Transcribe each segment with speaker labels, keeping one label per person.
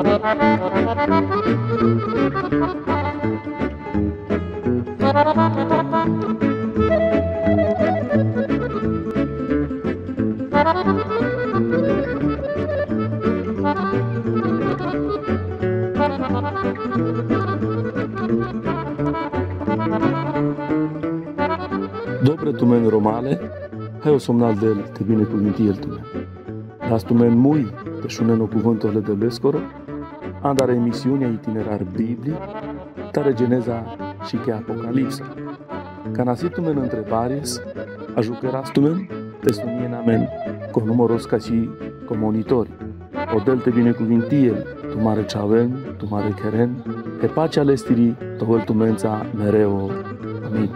Speaker 1: Dobre tumen romale, o somnal de el, te bine cuvânti el tumen. Las tumen mui, pe șunen o cuvântul le de bescoro, An, dar emisiunea Itinerar Biblic, care Geneza și că Apocalipsa. Ca în întrebares, ajucărastumen pe sunien amen, cu numărul ca și comunitori. O delte binecuvintie, tu mare ceaven, tu mare cheren, pe pacea lestirii, tovăl tumența mereu. Amin.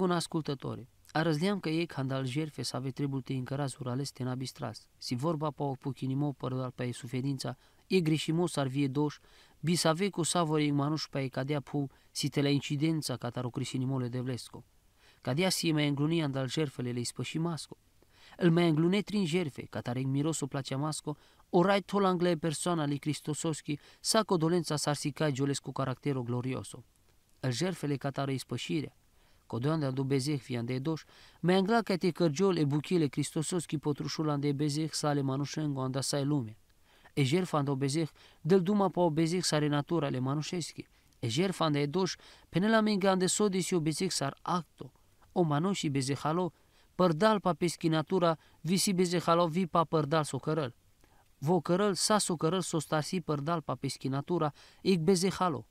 Speaker 2: Dragon ascultătore, arăzleam că ei candal jerfe să ave trebuie te încăraz urales te nabistras. Si vorba pa o puchinimo părdal pe suferința, e greșimo s-ar vie doș, ave cu savore manuș pe cadea pu, si te la incidența taro crisinimole de vlesco. Cadea si mai înglunia andal jerfele le ispăși masco. Îl mai înglune trin jerfe, tare mirosul placea masco, orai tol anglei persoana li Cristososchi, sa dolența s-ar sicai giolescu caracterul glorioso. Îl jerfele tare ispășirea, Коданда ду безех фианде дош, менгла кати кырджол э букиле Кристососки потрушуланде безех сале anda sai lume. E jerfanda bezeh, del duma pa bezeh sare natura le manușeschi. E jerfanda de doș, penela minga ande sodis i bezeh sar acto. O manuși bezehalo, părdal pa peschi natura, visi bezehalo vi pa părdal socărăl. Vo cărăl sa socărăl sostasi părdal pa peschi natura, ic bezehalo.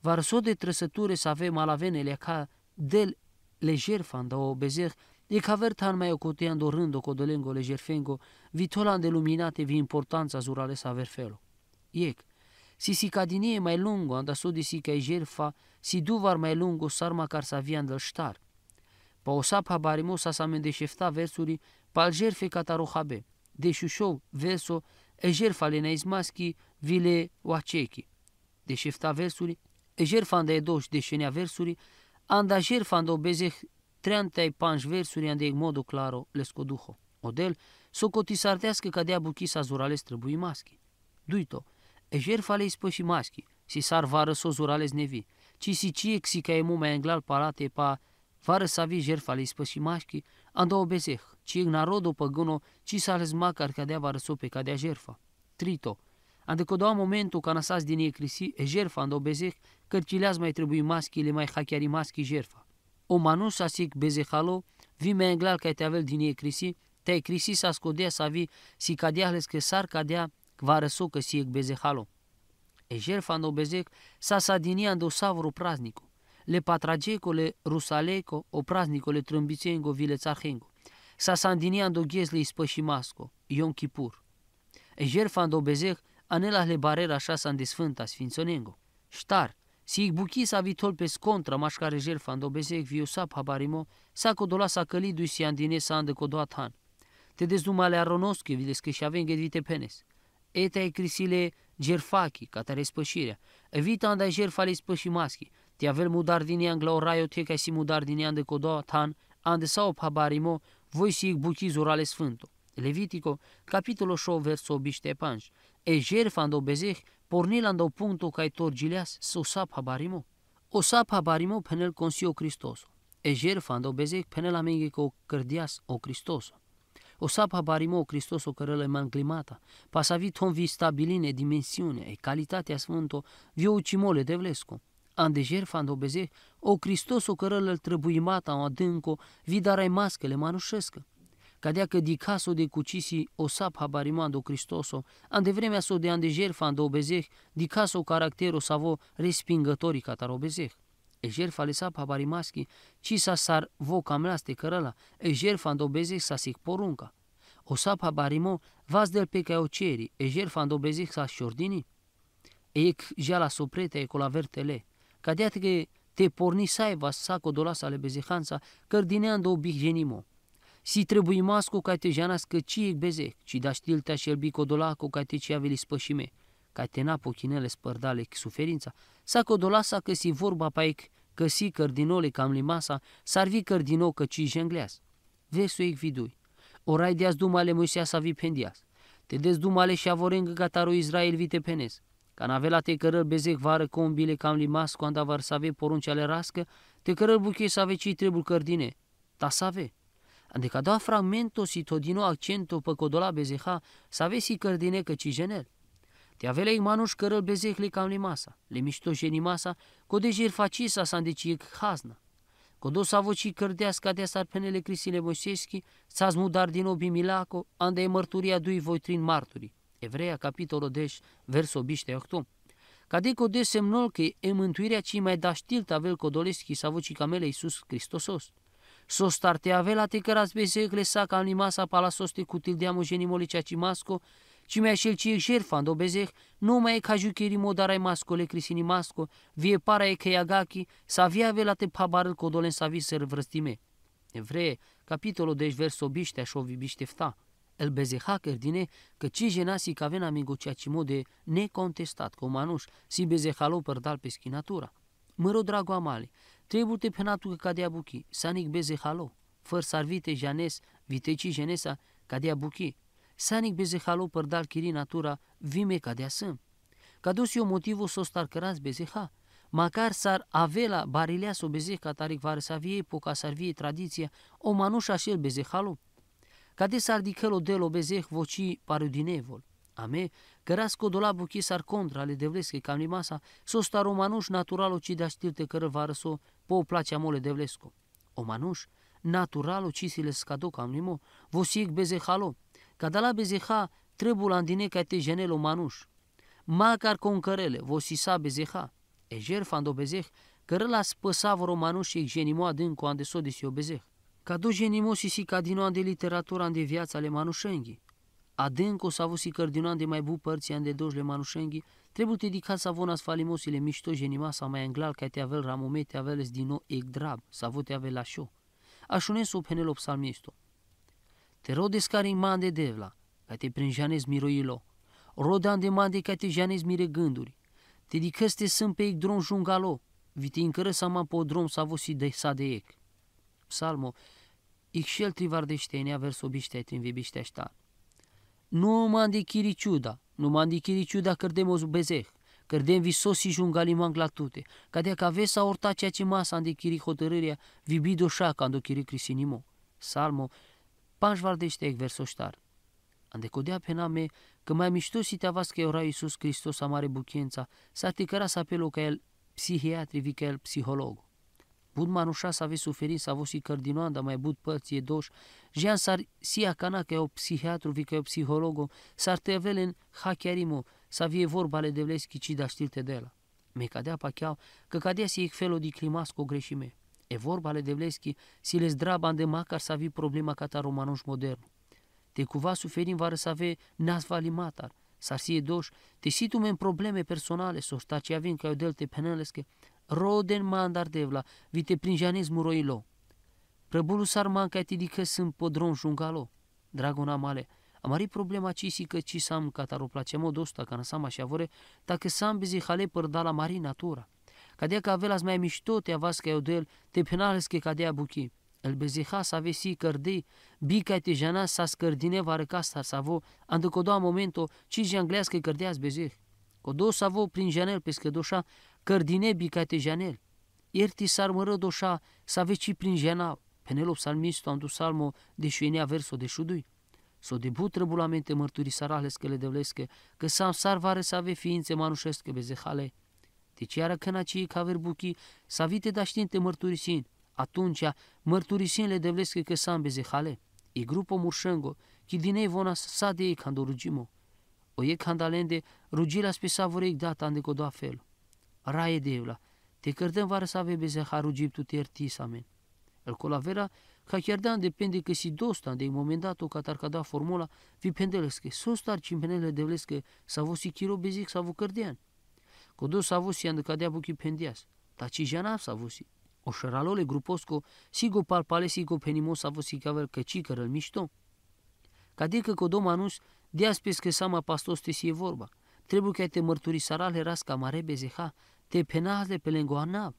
Speaker 2: Var de trăsăture să avem alavenele ca del lejerfan da o bezeh, e tan mai rând o codolengo lejerfengo, vitolan de luminate vi importanța zurale sa verfelo. Iec, si si cadinie mai lungo, anda so disi ca fa, si duvar mai lungo sarma macar sa vian del ștar. Pa o sapa barimo sa sa mendeșefta versuri, pal jerfe catarohabe, de șușou verso, e jerfa le neizmaschi, vile oacechi. De șefta versuri, e jerfa de doși de șenea versuri, Anda fan do bezeh treantai panj versuri ande modo claro les coduho. Odel, so cotisartească ca dea sa zurales trebuie maschi. Duito, e jerfa le și maschi, si sar vară so zurales nevi, ci si ci exi ca e mumea englal palate pa vară sa vi jerfa le ispă și maschi, ando obezeh, ci ignarodo păguno, ci sales macar ca dea vară so pe ca dea jerfa. Trito, Adică doar momentul ca nasați din ei crisi, e jerfa în bezeh, cărcileaz mai trebuie le mai hachiari maschi jerfa. O manu s-a sic bezehalo, vi mai înglal ca te avel din ei crisi, te-ai crisi s-a scodea să vi, si cadeahles că sar cadea, va răso că siec bezehalo. E jerfa în bezeh, sa sa din ea în savru praznicu. Le patrageco, le rusaleco, o praznico, le trâmbițengo, vile țarhengo. S-a din ea în doghez le ispășimasco, Ion Kipur. E jerfa în bezeh, anela le barera șasa de sfânta sfințonengo. Ștar, si buchi sa vitol pe scontra mașcare jerfa în dobezec viusap habarimo, sa codola sa călidu si andine sa andă codoat han. Te dezumale aronoschi vi că și avem vite penes. Eta e crisile ca tare spășirea. Evita andai jerfale spăși maschi. Te avel mudar din ea în raio te ca si mudar din ea andă codoat han, andă sau habarimo, voi si buchi zurale sfânto. Levitico, capitolul 8, versul obiște panj e jerfando bezeh, pornilando punto cae torgileas susap habarimo. Osap habarimo penel consio Cristoso. E jerfando bezeh penel ko cărdias o Cristoso. Osap habarimo o Cristoso cărăle manclimata, pasavit hon vi stabiline dimensiune e calitatea sfânto vi ucimole de vlesco. Ande jerfando bezeh o Cristoso cărăle trebuimata o adânco, vi darai maschele manușescă dea că dicaso de cucisi o sap habarimando Cristoso, andevremea so de ande jerfa ande obezeh, dicaso caractero savo respingătorii catarobezeh. E jerfa le sap habarimaschi, ci sa sar vo laste cărăla, e jerfa ande obezeh sa sic porunca. O sap habarimo vas del pe ca o ceri, e jerfa ande obezeh sa șordini. Ec jala soprete e colavertele, ca că te porni saiva saco dolasa le bezehanța, cărdinea ande obih genimo si mas cu jana căciec bezec, ci da știltea și elbico codola cu cate catecea spășime, cate catena pochinele cu suferința, sa codolasa că si vorba paic, că si cărdinole cam limasa, s-ar vi cărdinou că ci jengleas. Vesuic vidui, orai deas dumale mâsia sa vi pendias, te des dumale și avorengă gataro Israel vite penes, navela te cărăr bezec vară umbile cam limas cu andavar save porunce ale rască, te cărăl buche save cei trebuie cărdine, ta save. Adică da fragmento si to dino accento pe codola bezeha, să și cărdine că ci genel. Te avele imanuș cărăl bezeh le cam limasa, le mișto jenimasa, codejir facisa să îndecit hazna. s-a voci cărdească de sar penele crisile moșeschi, să mudar din obi milaco, ande e mărturia dui voitrin marturi. Evreia, capitolul 10, versul obiște 8. Că de semnul că e mântuirea cei mai daștilt avel codoleschi s-a voci camele Iisus Hristosos. So avela te karazbeze glesa ca animasa palasoste kutildiamo nu mai e жерфан добезех, нума е кажукери модарай масколе крисини маско, вие пара е кеягаки, савия велате пабарыл кодолен сави сер vrăstime. Evreie, capitolul deci verso biștea și o vibiște fta. El bezeha cărdine că ci genasi că avea amigocea cimo de necontestat, manuș, si bezehalo părdal pe schinatura. rog, drago amale, Trebuie penatu că cadea buchi, sanic beze halo, făr sarvite janes, viteci jenesa, cadea buchi, sanic beze halo părdal chiri natura, vime cadea sâm. Cadus eu motivul s-o beze bezeha, macar s-ar la barilea s-o bezeca taric varsavie, poca sarvie tradiția, o manușa și el bezehalo. Cade s-ar dicălo o bezeh voci parudinevol. Ame, cărasco do labo que sar contra le devlescă cam limasa, s-o sta romanuș naturalo ci de știrte cără varăso, po placea mole O Omanuș, naturalo ci si le scadă cam limo, vosiec bezehalo, ca de la bezeha la îndine ca te jenel manuș. Macar concărele, sa bezeha, ejer fando bezeh, cără la spăsa romanuș și genimo adânco ande so de o obezeh. Ca do genimo si si cadino de literatura de viața ale manușenghii. Adenco savus si de mai bu părții de dojle manușenghi, trebuie te dedicat să vonas falimosile mișto genima sa mai înglal ca te avel ramume te aveles din nou drab, să te avel la șo. Așunes o penelo psalmisto. Te rodes care man de devla, ca te prinjanes miroilo, rodan de mande ca te janez mire gânduri, te dicăs te sunt pe ecdron jungalo, vite încără să mă drum să vosi de sa de ec. Psalmo, Ixel trivardește nea vers obiște trin vibiște aștar. Nu mandi ciuda, nu mandi ciuda cărdem o bezeh, cărdem visosi la tute, ca de ca vesa orta ceea ce masa de chiri hotărârea, vibido șaca ando chiri crisinimo. Salmo, panș vardește ec versoștar. Ande codea name că mai mișto si te avas că ora Iisus Hristos amare buchența, s-a ticăra să apelo ca el psihiatri, vi ca el psiholog. Bud manușa să aveți suferin, să aveți cărdinoan, dar mai bud păție doși, Jean s-ar si acana că e o psihiatru, vi că e o psihologo, s-ar te în hachiarimo, să vie vorbale de vleschi, ci da știrte de la. Me cadea pacheau, că cadea si felul de climas cu greșime. E vorbale de vleschi, si le zdraba de macar să vii problema ca ta romanoș modern. Te cuva suferin vară să ave nasva limatar, s-ar si doși, te situme în probleme personale, sortacia vin că eu delte penălescă, roden mandar devla, vite prinjanez muroilo. Prăbulu sarman manca te dică sunt podron jungalo. Dragona male, am ari problema si că ci sam cataro placemo dosta ca na așa vore, dacă sam bezi hale părda la mari natura. Cadea că las mai mișto te avas ca eu de el, te penales că cadea buchi. El bezeha să avesi cărdei, bica te jana să scărdine varăca să savo, andu doa momento, ci janglească cărdea bezeh. Codo savo prin janel pescădoșa, bicate catejanel, ierti s-ar doșa să veci prin jenal, penelo am dus salmo de șuenea verso de șudui. S-o debut regulamente mărturisarale scăle vlescă, că s-am sarvare să ave ființe manușescă bezehale. Deci iară când acei caver buchi, să vite da știinte mărturisin, atunci mărturisin le devlescă că s-am bezehale. E grupo murșengo, din ei vona să de ei candorugimo. O e candalende, rugirea spesavurei data andecodoa felul raye devla. Tekărden vară să avebe se harugib tu tertisamen. El colavera, ca chiardan depinde că si dostan de moment dat o catarcada formula vi pendelescă, sostar cimpenele devlescă să vă si chiro bezic să vă cărdean. Codo să vă si andăcadea buchi pendias, ta ci jana să vă si. O șeralole gruposco, go palpale sigo penimo să vă si cavel căcicăr îl mișto. Cadică codom anus, deas pescă pastos pastoste si e vorba. Trebuie că te mărturi sarale rasca mare bezeha, te pe de pelengoana,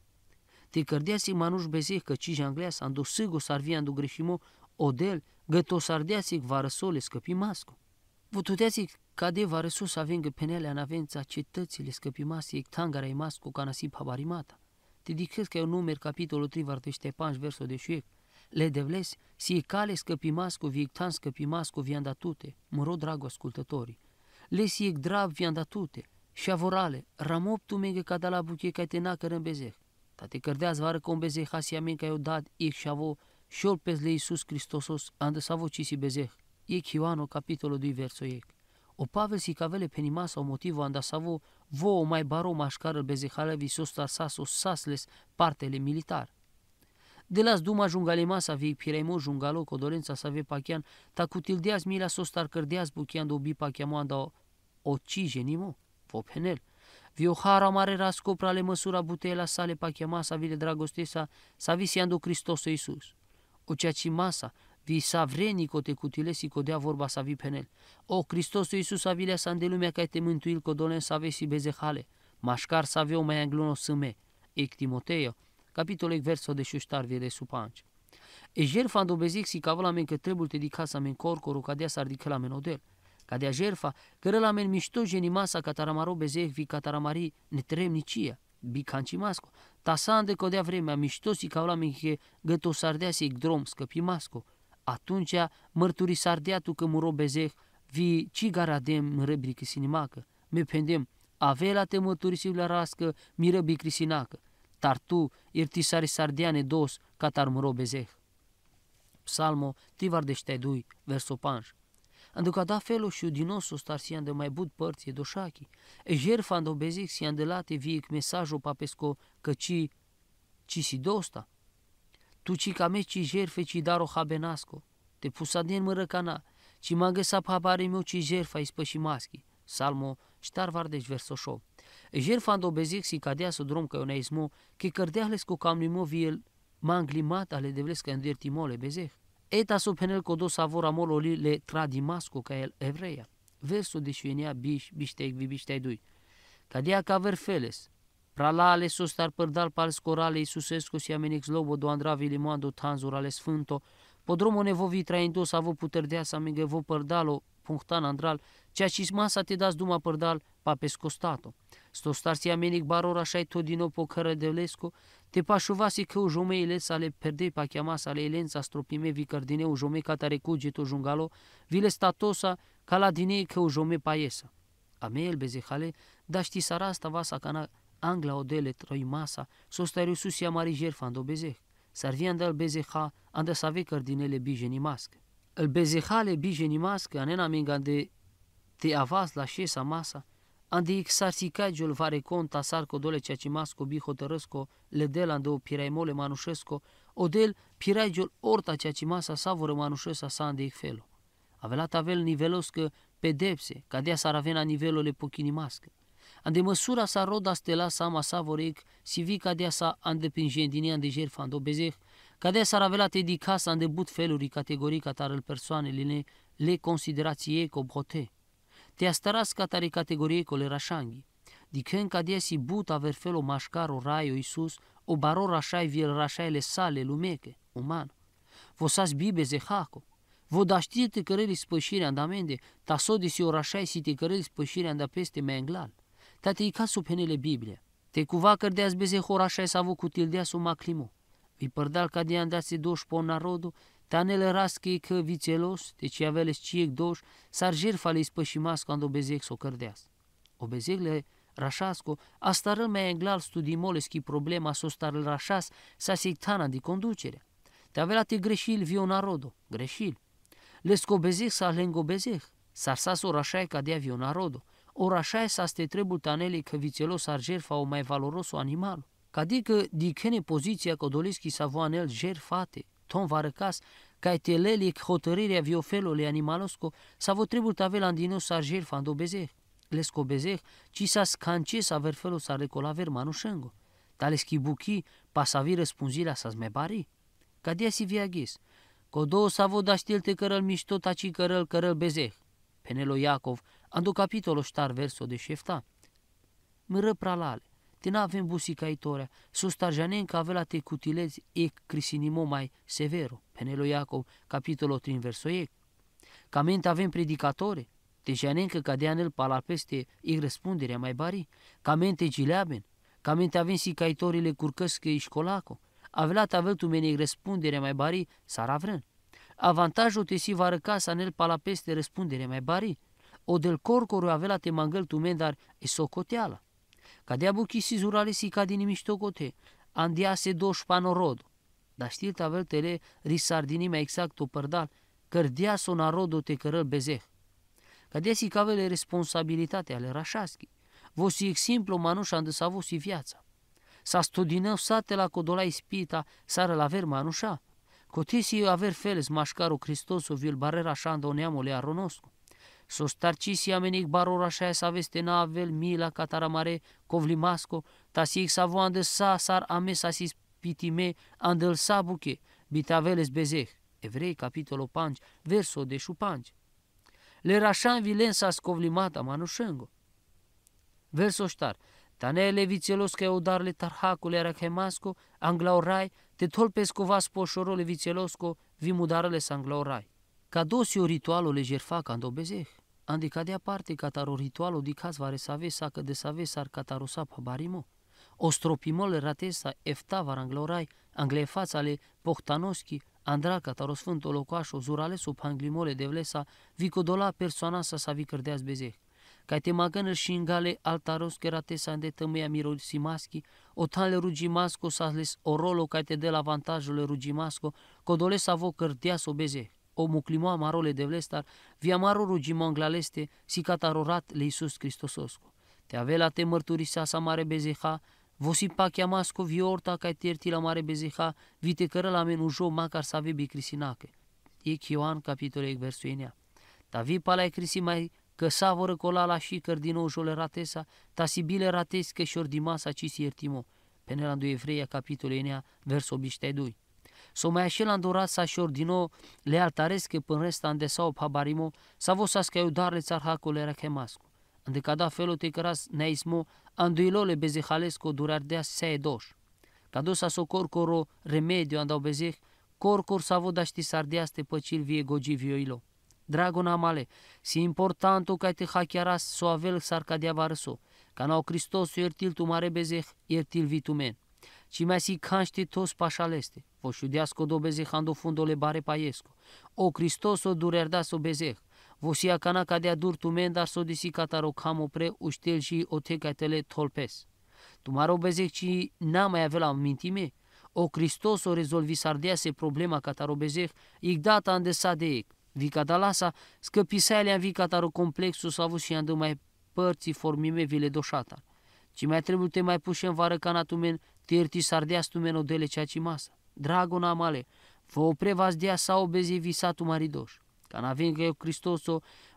Speaker 2: te si manuș bezeh căci angleas, ando sâgo sarvia ando greșimo, odel, găto sardeasi varăsole scăpi masco. Vă tuteasi cade varăsu să vengă penelea în avența cetățile scăpi masi, tangara masco ca nasip habarimata. Te dicesc că eu numer capitolul 3 vartește 5, versul de șuiec, le devles, si e cale scăpimasco, viectan scăpimasco, viandatute, mă rog, drag ascultătorii, le si e drav viandatute, și avorale ramop tu Шавурале, рамопту мега кадала буке кайтена кырын безех. Тати кырдяз вары кон безех асия мен și дад și шаво, шор пезле Иисус Христосос, анды avo чиси безех. Ек Хивано, capitolul 2, verso ec. O Pavel si cavele penima sau motivul anda savo, vo mai baro mașcară bezehale visos sas o sasles partele militar. De las duma jungalema sa vei piremo jungalo cu dorința sa vei pachian, ta cutildeaz mila sostar cărdeaz buchean do obi chiamoanda o, o cije nimo. Popenel. hara mare rascopra le măsura butela sale pa chema sa vile dragostesa sa visiando Hristos Iisus. O cea ce masa, vi sa vrenico te cutilesi codea vorba sa vi penel. O, Hristos Iisus avilea sa de lumea ca te mântuil dolen sa vesi bezehale, mașcar sa vio mai anglono sâme, ec Timoteo, capitolul verso de șuștar de supanci. E jerfa do ca si cavala men că trebuie te sa men corcoro cadea sa la men odel. Cadea jerfa, la men mișto genimasa cataramaro bezehvi cataramari netremnicia, bicancimasco. Tasan de codea vremea, mișto si la minhe găto sardea si drom scăpimasco. Atunci mărturi sardea tu că muro bezeh, vi cigaradem în rebrică sinimacă. Me pendem, la te mărturisi la rască, miră bicrisinacă. Tartu, irtisari sardiane dos, catar muro bezeh. Psalmo, tivar de verso 5 ka da felu shu dinosu star si de mai bud părție doșachi. E jerfa de obezic si andelate vie mesajul papesco că ci, ci si dosta. Tu ci ca me ci jerfe ci daro habenasco. Te pusadien din mărăcana, ci m-a găsat papare meu ci jerfa ispăși maschi. Salmo ștarvar deci versoșo. E jerfa de obezic si cadea să drum că uneismo, că cărdeahles cu camnimo viel manglimata le devlescă în dirtimole bezeh eta penel kodo amol oli le dimasko ca el evreia. Verso de șuenia bish, biștei vi biștei dui. Cadia ca feles pralale tar părdal pal scorale Iisusescu si amenix lobo do andravi limoando tanzurale sfânto, podromo nevovi traindo sa vo puterdea sa vo părdalo, punctan andral, cea ce masa te das duma părdal, pescostato. Sto Stostar si amenic barora așa tot din o pocără de lesco, te pașuvasi că o jome ele le perdei pa le sale să stropime cărdine o jome catare cugito jungalo, le statosa dinei că o jome A Ame el bezehale, da ști sara asta vasa na angla odele troi masa, s-o sostariu susia mari jerfando bezeh. Sarvian del bezeha, să save cardinele bijeni mască. El bezehale bijeni mască, anena mingande te avas la șesa masa, Andeic sarsicagiul vare conta sarco dole ceacimasco biho tărăsco ledel andeu piraimole manușesco odel piragiul orta ceacimasa savoră manușesa sa andeic felo. Avela tavel niveloscă pedepse, cadea saravena nivelole pochinimască. Ande măsura sa roda stela sama sa vi sivi cadea sa andepinjendinia ande jerfa ando bezeh, cadea sa ravela te dicasa ande but feluri categorica tarăl persoanele le considerație cobhote. te astaras catari categorie cu le rașanghi. Di când cadia si but aver felo mașcar o raio Iisus, o baro rașai vir rașai le sale lumeche, uman. Vă sas bibe ze haco. Vă da știe te cărări spășirea în damende, ta so de si o rașai si te cărări spășirea în da peste mea înglal. Ta te ica su penele Biblie. Te cuva cărdeas beze horașai sa vă cu tildea su maclimo. Vi părdal cadia în dați doși po narodul, Tanele rasche că vițelos, deci aveles ciec doș, sar jerfa le ispășimas când obezec s-o cărdeas. Obezecle rașasco, asta rămea englal studimoleschi problema s-o star rașas, sa seitana de conducere. Te avea te greșil vio narodo, greșil. Lescobezec sa S-ar sas orașae ca dea vio narodo. O Orașae sa ste trebuie tanele că vițelos ar jerfa o mai valoroso animal. Cadică dicene poziția că doleschi sa voanel jerfate, Tom Varăcas, ca te lelic hotărârea viofelului animalosco, sa vă trebuie tavel la dinu sarger fan do bezeh. Lesco bezeh, ci sa scancie sa verfelul sa recola vermanu șengo. le schibuchi, pasavi răspunzirea sa zmebari. Ca dia si că două sa vă da știlte cărăl mișto taci cărăl cărăl bezeh. Penelo Iacov, ando capitolul ștar verso de șefta. Mă pralale n avem busica s-o Su ca avea te cutilezi e crisinimo mai severo. Penelo Iacov, capitolul 3, verso ec. Camente avem predicatore. Te janenca cadea în el palar peste e răspunderea mai bari. Camente gileaben. Camente avem sicaitorile curcăscă și școlaco, Avea avea tu mene răspunderea mai bari saravrân. Avantajul te si va răcasa în el palar peste răspunderea mai bari. O del corcoru avea te mangăl tu dar e socoteala din сизуралиси кадини andia se дошпано panorod. Dar știi taveltele mai exact o părdal, cărdea sonarodo te cărăl bezeh. si cavele responsabilitate ale rașaschi. Vosi exemplu manușa îndăsa vosi viața. S-a studină sate la codolai spita, sară la ver manușa. Cotesi aver feles mașcaro Cristoso vil barrera șanda o neamule aronoscu. Sostarcisi amenig barorașaia sa veste navel mila cataramare covlimasco, tasic savoan sa sar ame sasis pitime andel sabuche, bitaveles bezeh. Evrei, capitolul 5, verso de 5 Le rașan vilen sa scovlimata manușengo. Verso ștar. Tanele udarle eudarle tarhacule rachemasco, anglaurai, te tolpesco vas poșorole vițelosco, vimudarele sanglaurai. Ca dosio ritualul când fac bezeh. Adică că cataro ritualul di cazvare savesa că de savesa ar catarosap habarimo. stropimol ratesa eftavar anglorai, le pohtanoski, Andra cataros sfântul locoașo, zurale sub anglimole de vlesa, vicodola persoana sa sa vicărdeaz bezeh. Ca te magănă și ingale altaros că ratesa de mirosi mirosimaschi, o tale rugimasco sa les rolo ca te de la avantajul rugimasco, codole sa vo cărdeas obezeh o muclimoa marole de vlestar, via maroru gimanglaleste, si catarorat le Iisus Cristososco. Te la te mărturisa sa mare bezeha, vosi pa chiamasco viorta ca tierti la mare bezeha, vite cără la jo macar sa vebi crisinache. E Ioan, capitolul ec versuinea. Ta vi pala e crisi mai că răcola la și nou jole ratesa, ta sibile că și ordimasa ci si iertimo. Penelandu Evreia, capitolul 9, versul 82 mai să-și Somajašelan do rasa šordino lealtarezke pânresta îndesau pabarimo, vă să scăiu dar le rechemasco. Ande cada felul te căras neismo, anduilo le bezihalesko se seedoș. Cado sa so corcoro remediu, andau bezih, corcor vă daști sardiaste păcil vie gogi vioilo. Dragon amale, si importanto ca te hachiaras so avel sarcadia varso, ca nau Cristos iertil tu mare bezeh, iertil vitumen ci mai Cimesi canște tos pașaleste, voșudească do bezehando fundole bare paiesco. O Cristos o durerda so bezeh, vosia cana cadea dur tumen dar s-o disi cataro camo pre uștel și o tecatele tolpes. Tumaro bezeh ci n-a mai avea la mintime, o Cristos o rezolvi sardease problema cataro bezeh, igdata ande sadeic, vica dalasa, scăpisaile în vica taro complexul s-a avut și andă mai părții formime vile doșatar ci mai trebuie te mai în vară canatumen, terti sardeastumen odele ce masa. Dragona male, vă prevas dea sau obezi visatu maridoș. Cana că eu o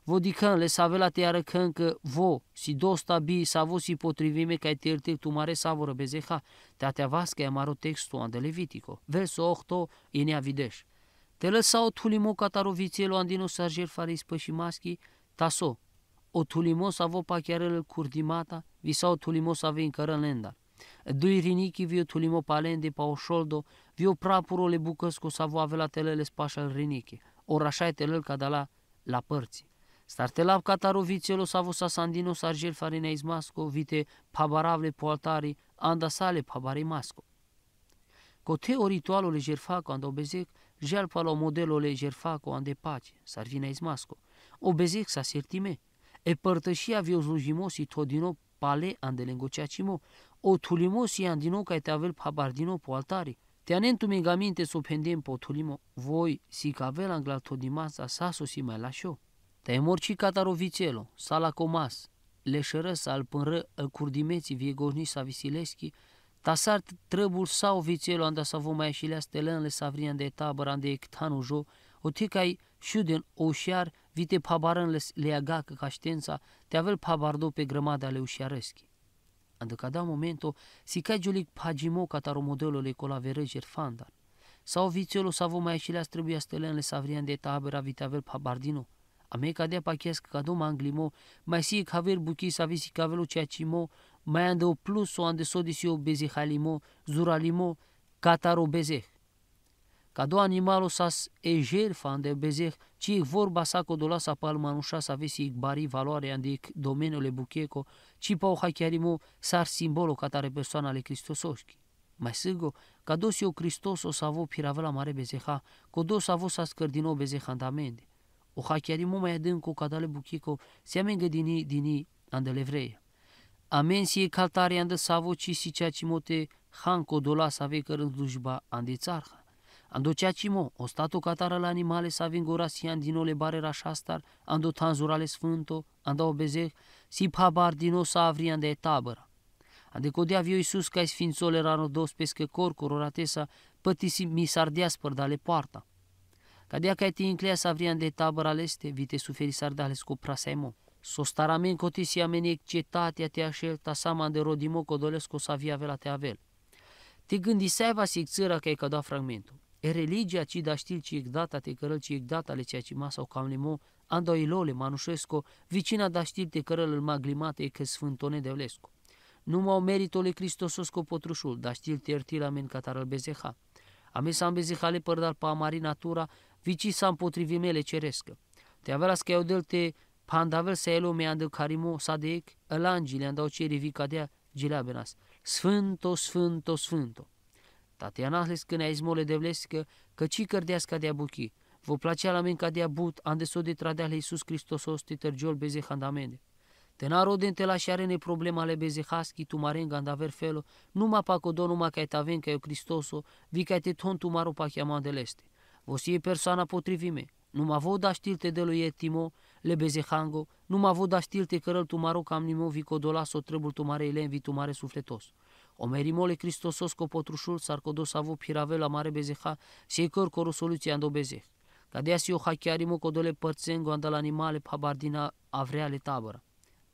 Speaker 2: vă dicăn le savela te că vă, si dosta bi, sa vă si potrivime ca terti tu mare te bezeha, teatea că e amaro textul de levitico. Verso 8, inea videș. Te lăsau tulimo catarovițielo andino sarger faris pășimaschi, taso, o tulimos avó pa chiarel curdimata, visau otulimos ave în cărălenda. Dui riniki vio tulimo palende pa oșoldo, vio prapuro le bucăsco savo ave la telele spașal O orașai telel kadala la părți. Startelap catarovițelo savo sa sandino sargel farina izmasco, vite pabaravle poaltari, andasale pabare masco. Cote o ritualul le jerfaco ando obezec, jel palo modelo le jerfaco ande pace, sarvina izmasco. Obezec sa sirtime, E Επαρτεσία pale η τοδινό παλέ αντελεγκοτσιατσιμό, ο τουλιμός o αντινό καεταβέλ din nou ca Te anentum minte gaminte so pendem tulimo voi si cavel angla todimas asaso si mai lașo. Te morci catarovicelo, sala comas, leșără al pânră ă, curdimeții viegoșni sa visileschi, tasar trebul sau vițelo anda sa vom mai și le savrian de tabăr ande ectanu jo, o ticai din oșiar Vite pabaranle le că ca ștența, te avel pabardo pe grămada leu ușiareschi. areschi. Ando cada momento, si cagiulic pagimo cataro modelul cu la vereger fandar. Sau vițiolo să vom mai și le trebuia stelenle savrian de tabera avel pabardino. ca dea pachiesc ca doma anglimo, mai si caver buchi să visi cavelo ceea cimo, mai ande o plus o ande sodisi o bezi zuralimo, zuralimo, cataro bezeh. Ca do să e jerfa de bezeh, ci e vorba sa dola sa palma manușa sa vesi bari valoare indic domeniul bucheco, ci pau hachiarimo sar simbolo tare persoana ale Cristososchi. Mai sâgo, ca dosi o Cristos o savo piravela mare bezeha, codo savo sa scărdino bezeha andamende. O hachiarimo mai cu cadale bucheco, se amengă dini dini andele si e caltare andă savo ci si cea mote, han codola save cărând dușba ande țarha ando ceacimo, o statu catară la animale sa vingora si din o barera șastar, ando tanzurale sfânto, ando obezeh, si pabar o sa avri de tabăra. Ande codea viu Iisus ca sfințole rano dos pescă corcor oratesa, pătisi mi sardea spărdale poarta. Cadea ca ti inclea sa avrian de tabăra leste, vite suferi sardale scopra saimo. Sostaramen cotisi amenec cetatea te așel, tasama de rodimo codolesco sa via vela te avel. Te gândi saiva si țăra că ai cădat fragmentul. E religia ci da stil ci data te cărăl ci data ale ceea ce masa o camlimo ando ilole manușesco vicina da stil te cărăl îl maglimate că sfântone de olesco o meritole Cristosos cu potrușul, da te știl la men catarăl bezeha. Ame s-am le părdal pa amari natura, vici s-am potrivi mele cerescă. Te averas că eu del te pandavel să elu mea de carimo sadec, elangile andau ceri vica dea gileabenas. Sfânto, sfânto, sfânto. Tatianahles când izmole de că ci cărdească de abuchi, vă placea la minca de abut, s-o de la Iisus Hristosos te tărgiol beze handamende. Te naroden te lași arene problema ale haschi, tu maren gandaver felo, numa pacodo numa ca ven ca eu Hristoso, vi ca te ton tu maro Vă Vos e persoana potrivime, numa văd da știlte de lui Etimo, le bezehango, numa văd da știlte cărăl tu maro cam nimo vi o trebul tu mare elenvi tu mare sufletos. Cristosos cu potrușul pirave la mare bezeha, siecăr coro soluția ando bezeh. Cadea si o hachiarimo codole goanda la animale pabardina avreale tabără.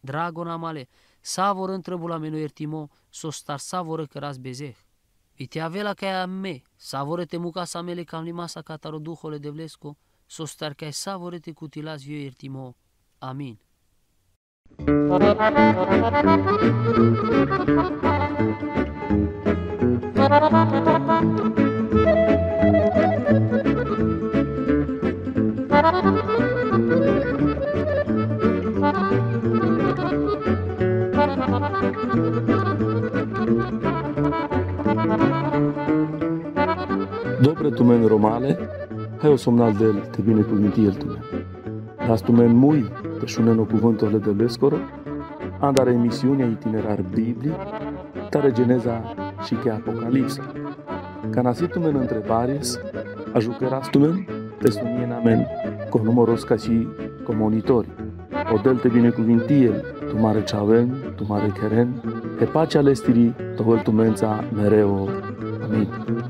Speaker 2: Dragona male, savor întrebula meno iertimo, sostar savoră căras bezeh. Viteavela la caia me, vor te muca sa mele cam limasa cataro duhole de vlesco, sostar ca vor te cutilaz viu iertimo. Amin. Thank you. Dobre
Speaker 1: tu men romale, heu somnal del te binecuvânti el tu men. Dar tu men mui, te șunen o cuvântul de lescoro, andare emisiunea itinerar biblic, tare geneza și că Apocalipsa. Canasitumen întrebares, ajucărastumen, te amen, cu numărul ca și monitori. O delte binecuvintie, tu mare ceaven, tu mare cheren, e pacea lestirii, tohăltumența mereu. Amin.